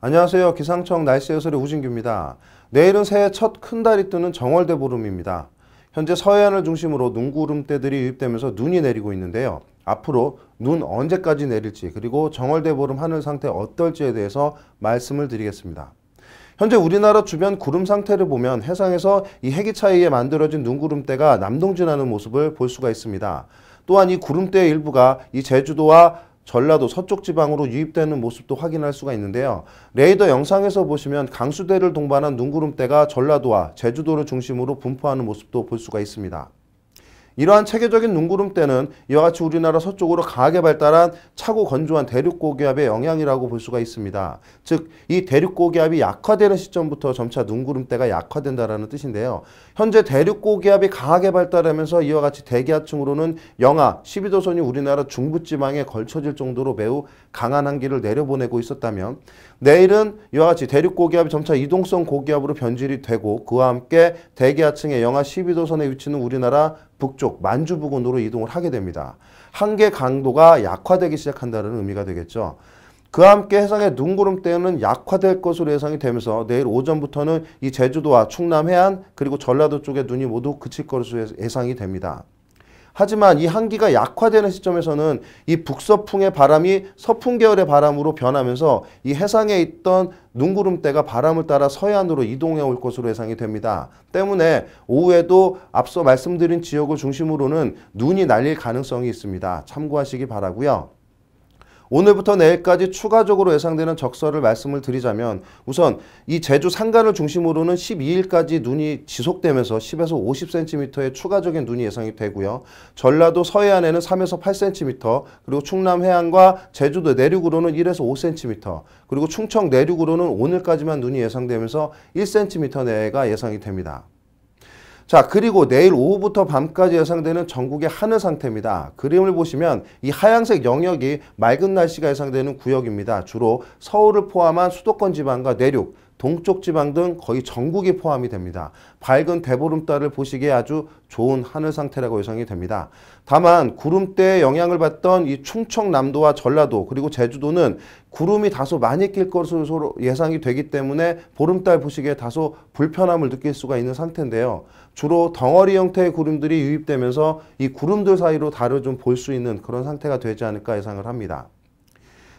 안녕하세요. 기상청 날씨 예설의 우진규입니다. 내일은 새해 첫 큰 달이 뜨는 정월대 보름입니다. 현재 서해안을 중심으로 눈구름대들이 유입되면서 눈이 내리고 있는데요. 앞으로 눈 언제까지 내릴지 그리고 정월대 보름 하늘 상태 어떨지에 대해서 말씀을 드리겠습니다. 현재 우리나라 주변 구름 상태를 보면 해상에서 이 해기 차이에 만들어진 눈구름대가 남동진하는 모습을 볼 수가 있습니다. 또한 이 구름대의 일부가 이 제주도와 전라도 서쪽 지방으로 유입되는 모습도 확인할 수가 있는데요. 레이더 영상에서 보시면 강수대를 동반한 눈구름대가 전라도와 제주도를 중심으로 분포하는 모습도 볼 수가 있습니다. 이러한 체계적인 눈구름 때는 이와 같이 우리나라 서쪽으로 강하게 발달한 차고 건조한 대륙고기압의 영향이라고 볼 수가 있습니다. 즉 이 대륙고기압이 약화되는 시점부터 점차 눈구름때가 약화된다라는 뜻인데요. 현재 대륙고기압이 강하게 발달하면서 이와 같이 대기하층으로는 영하 12도선이 우리나라 중부지방에 걸쳐질 정도로 매우 강한 한기를 내려보내고 있었다면 내일은 이와 같이 대륙고기압이 점차 이동성 고기압으로 변질이 되고 그와 함께 대기하층의 영하 12도선에 위치는 우리나라 북쪽 만주 부근으로 이동을 하게 됩니다. 한계 강도가 약화되기 시작한다는 의미가 되겠죠. 그와 함께 해상의 눈구름대는 약화될 것으로 예상이 되면서 내일 오전부터는 이 제주도와 충남 해안 그리고 전라도 쪽에 눈이 모두 그칠 것으로 예상이 됩니다. 하지만 이 한기가 약화되는 시점에서는 이 북서풍의 바람이 서풍 계열의 바람으로 변하면서 이 해상에 있던 눈구름대가 바람을 따라 서해안으로 이동해 올 것으로 예상이 됩니다. 때문에 오후에도 앞서 말씀드린 지역을 중심으로는 눈이 날릴 가능성이 있습니다. 참고하시기 바라고요. 오늘부터 내일까지 추가적으로 예상되는 적설을 말씀을 드리자면 우선 이 제주 산간을 중심으로는 12일까지 눈이 지속되면서 10에서 50cm의 추가적인 눈이 예상이 되고요. 전라도 서해안에는 3에서 8cm 그리고 충남 해안과 제주도 내륙으로는 1에서 5cm 그리고 충청 내륙으로는 오늘까지만 눈이 예상되면서 1cm 내가 외 예상이 됩니다. 자 그리고 내일 오후부터 밤까지 예상되는 전국의 하늘 상태입니다. 그림을 보시면 이하얀색 영역이 맑은 날씨가 예상되는 구역입니다. 주로 서울을 포함한 수도권 지방과 내륙 동쪽 지방 등 거의 전국이 포함이 됩니다. 밝은 대보름달을 보시기에 아주 좋은 하늘 상태라고 예상이 됩니다. 다만 구름대에 영향을 받던 이 충청남도와 전라도 그리고 제주도는 구름이 다소 많이 낄 것으로 예상이 되기 때문에 보름달 보시기에 다소 불편함을 느낄 수가 있는 상태인데요. 주로 덩어리 형태의 구름들이 유입되면서 이 구름들 사이로 달을 좀 볼 수 있는 그런 상태가 되지 않을까 예상을 합니다.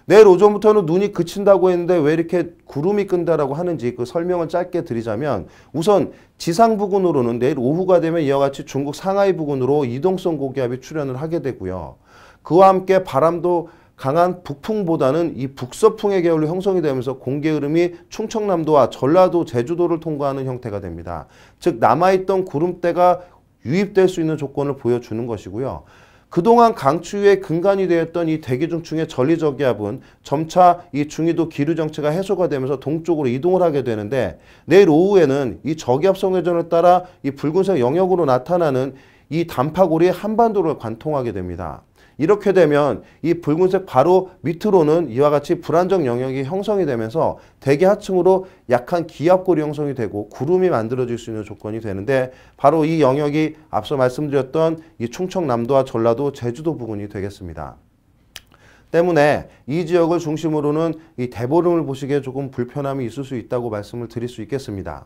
내일 오전부터는 눈이 그친다고 했는데 왜 이렇게 구름이 끈다라고 하는지 그 설명을 짧게 드리자면 우선 지상 부근으로는 내일 오후가 되면 이와 같이 중국 상하이 부근으로 이동성 고기압이 출현을 하게 되고요. 그와 함께 바람도 강한 북풍보다는 이 북서풍의 계열로 형성이 되면서 공기 흐름이 충청남도와 전라도, 제주도를 통과하는 형태가 됩니다. 즉 남아있던 구름대가 유입될 수 있는 조건을 보여주는 것이고요. 그동안 강추위의 근간이 되었던 이 대기중층의 전리저기압은 점차 이 중위도 기류 정체가 해소가 되면서 동쪽으로 이동을 하게 되는데 내일 오후에는 이 저기압성 회전을 따라 이 붉은색 영역으로 나타나는 이 단파골이 한반도를 관통하게 됩니다. 이렇게 되면 이 붉은색 바로 밑으로는 이와 같이 불안정 영역이 형성이 되면서 대기 하층으로 약한 기압골이 형성이 되고 구름이 만들어질 수 있는 조건이 되는데 바로 이 영역이 앞서 말씀드렸던 이 충청남도와 전라도 제주도 부근이 되겠습니다. 때문에 이 지역을 중심으로는 이 대보름을 보시기에 조금 불편함이 있을 수 있다고 말씀을 드릴 수 있겠습니다.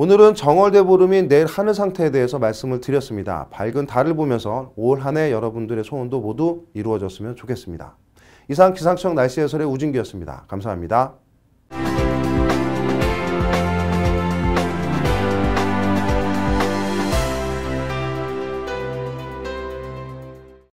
오늘은 정월대 보름인 내일 하늘 상태에 대해서 말씀을 드렸습니다. 밝은 달을 보면서 올한해 여러분들의 소원도 모두 이루어졌으면 좋겠습니다. 이상 기상청 날씨 해설의 우진기였습니다. 감사합니다.